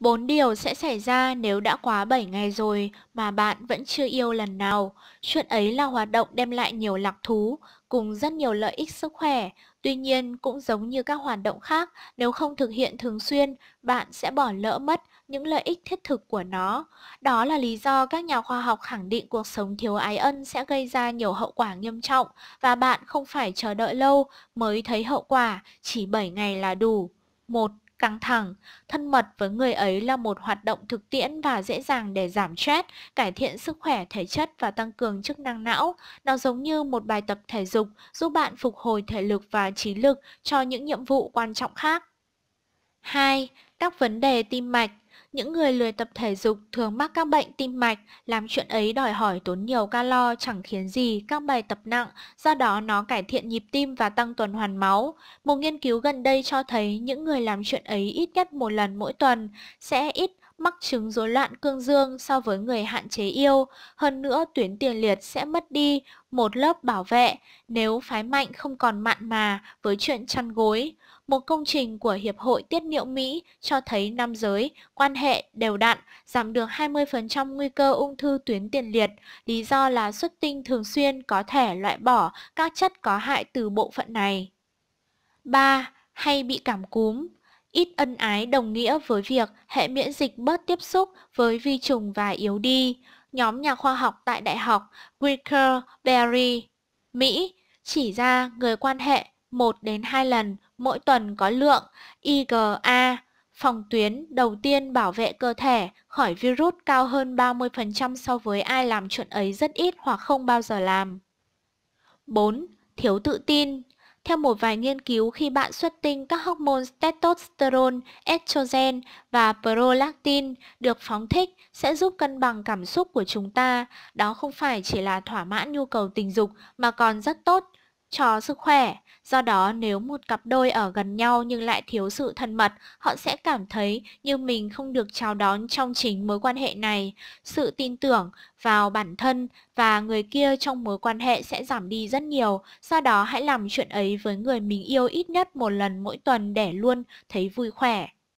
bốn điều sẽ xảy ra nếu đã quá 7 ngày rồi mà bạn vẫn chưa yêu lần nào. Chuyện ấy là hoạt động đem lại nhiều lạc thú, cùng rất nhiều lợi ích sức khỏe. Tuy nhiên, cũng giống như các hoạt động khác, nếu không thực hiện thường xuyên, bạn sẽ bỏ lỡ mất những lợi ích thiết thực của nó. Đó là lý do các nhà khoa học khẳng định cuộc sống thiếu ái ân sẽ gây ra nhiều hậu quả nghiêm trọng và bạn không phải chờ đợi lâu mới thấy hậu quả, chỉ 7 ngày là đủ. 1 căng thẳng. Thân mật với người ấy là một hoạt động thực tiễn và dễ dàng để giảm stress, cải thiện sức khỏe thể chất và tăng cường chức năng não. Nó giống như một bài tập thể dục giúp bạn phục hồi thể lực và trí lực cho những nhiệm vụ quan trọng khác. 2. Các vấn đề tim mạch những người lười tập thể dục thường mắc các bệnh tim mạch, làm chuyện ấy đòi hỏi tốn nhiều calo chẳng khiến gì các bài tập nặng, do đó nó cải thiện nhịp tim và tăng tuần hoàn máu. Một nghiên cứu gần đây cho thấy những người làm chuyện ấy ít nhất một lần mỗi tuần sẽ ít mắc chứng rối loạn cương dương so với người hạn chế yêu, hơn nữa tuyến tiền liệt sẽ mất đi một lớp bảo vệ nếu phái mạnh không còn mặn mà với chuyện chăn gối. Một công trình của Hiệp hội Tiết niệu Mỹ cho thấy nam giới quan hệ đều đặn giảm được 20% nguy cơ ung thư tuyến tiền liệt, lý do là xuất tinh thường xuyên có thể loại bỏ các chất có hại từ bộ phận này. 3. Hay bị cảm cúm Ít ân ái đồng nghĩa với việc hệ miễn dịch bớt tiếp xúc với vi trùng và yếu đi. Nhóm nhà khoa học tại Đại học Wicker Berry, Mỹ chỉ ra người quan hệ 1 đến 2 lần mỗi tuần có lượng IgA, phòng tuyến đầu tiên bảo vệ cơ thể khỏi virus cao hơn 30% so với ai làm chuyện ấy rất ít hoặc không bao giờ làm. 4. Thiếu tự tin theo một vài nghiên cứu, khi bạn xuất tinh, các hormone testosterone, estrogen và prolactin được phóng thích sẽ giúp cân bằng cảm xúc của chúng ta. Đó không phải chỉ là thỏa mãn nhu cầu tình dục mà còn rất tốt cho sức khỏe. Do đó nếu một cặp đôi ở gần nhau nhưng lại thiếu sự thân mật, họ sẽ cảm thấy như mình không được chào đón trong chính mối quan hệ này. Sự tin tưởng vào bản thân và người kia trong mối quan hệ sẽ giảm đi rất nhiều. Do đó hãy làm chuyện ấy với người mình yêu ít nhất một lần mỗi tuần để luôn thấy vui khỏe.